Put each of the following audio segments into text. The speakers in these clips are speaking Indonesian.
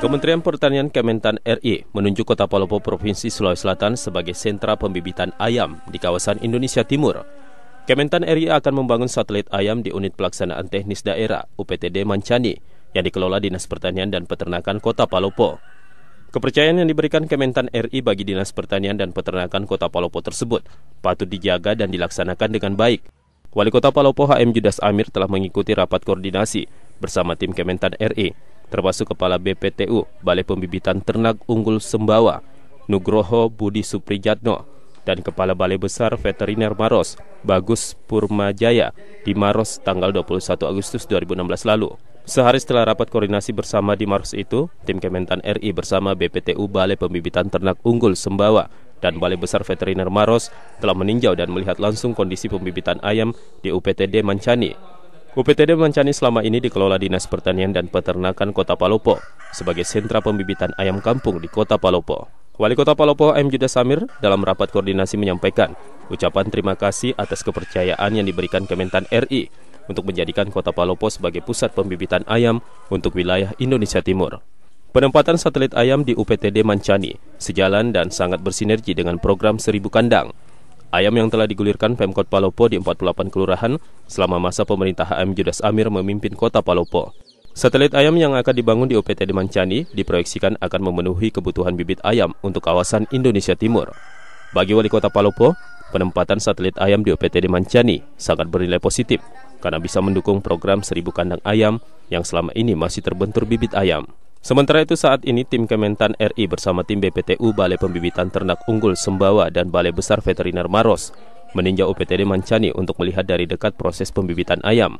Kementerian Pertanian Kementan RI menunjuk Kota Palopo Provinsi Sulawesi Selatan sebagai sentra pembibitan ayam di kawasan Indonesia Timur. Kementan RI akan membangun satelit ayam di unit pelaksanaan teknis daerah UPTD Mancani yang dikelola Dinas Pertanian dan Peternakan Kota Palopo. Kepercayaan yang diberikan Kementan RI bagi Dinas Pertanian dan Peternakan Kota Palopo tersebut patut dijaga dan dilaksanakan dengan baik. Wali Kota Palopo HM Judas Amir telah mengikuti rapat koordinasi bersama tim Kementan RI termasuk Kepala BPTU Balai Pembibitan Ternak Unggul Sembawa, Nugroho Budi Suprijatno, dan Kepala Balai Besar Veteriner Maros, Bagus Purmajaya, di Maros tanggal 21 Agustus 2016 lalu. Sehari setelah rapat koordinasi bersama di Maros itu, tim Kementan RI bersama BPTU Balai Pembibitan Ternak Unggul Sembawa dan Balai Besar Veteriner Maros telah meninjau dan melihat langsung kondisi pembibitan ayam di UPTD Mancani UPTD Mancani selama ini dikelola Dinas Pertanian dan Peternakan Kota Palopo sebagai sentra pembibitan ayam kampung di Kota Palopo. Wali Kota Palopo M. Juda Samir dalam rapat koordinasi menyampaikan ucapan terima kasih atas kepercayaan yang diberikan Kementan RI untuk menjadikan Kota Palopo sebagai pusat pembibitan ayam untuk wilayah Indonesia Timur. Penempatan satelit ayam di UPTD Mancani sejalan dan sangat bersinergi dengan program Seribu Kandang Ayam yang telah digulirkan Pemkot Palopo di 48 kelurahan selama masa pemerintah AM Judas Amir memimpin kota Palopo. Satelit ayam yang akan dibangun di UPT Mancani diproyeksikan akan memenuhi kebutuhan bibit ayam untuk kawasan Indonesia Timur. Bagi wali kota Palopo, penempatan satelit ayam di UPT Mancani sangat bernilai positif karena bisa mendukung program Seribu kandang ayam yang selama ini masih terbentur bibit ayam. Sementara itu saat ini tim Kementan RI bersama tim BPTU Balai Pembibitan Ternak Unggul Sembawa dan Balai Besar Veteriner Maros meninjau UPTD Mancani untuk melihat dari dekat proses pembibitan ayam.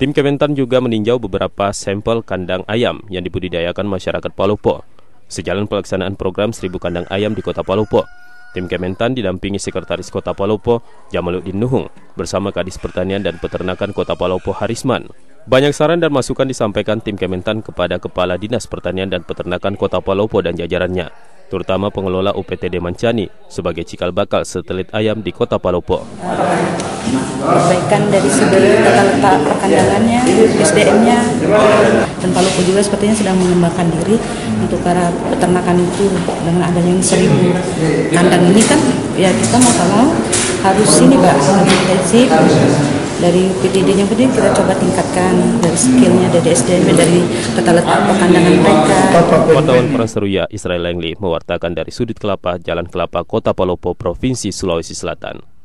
Tim Kementan juga meninjau beberapa sampel kandang ayam yang dibudidayakan masyarakat Palopo. Sejalan pelaksanaan program Seribu kandang ayam di Kota Palopo, tim Kementan didampingi Sekretaris Kota Palopo Jamaluddin Nuhung bersama Kadis Pertanian dan Peternakan Kota Palopo Harisman banyak saran dan masukan disampaikan tim Kementan kepada Kepala Dinas Pertanian dan Peternakan Kota Palopo dan jajarannya, terutama pengelola UPTD Mancani sebagai cikal bakal setelit ayam di Kota Palopo. Perbaikan dari segi tata letak perkandangannya, SDM-nya, dan Palopo juga sepertinya sedang mengembangkan diri untuk para peternakan itu dengan adanya yang seribu kandang ini kan ya kita mau tahu harus ini Pak, intensif dari pdd yang penting kita coba tingkatkan dari skillnya dari SDM dari tata letak pekandangan mereka. Wartawan Praseruya Israel Langley mewartakan dari sudut kelapa Jalan Kelapa Kota Palopo Provinsi Sulawesi Selatan.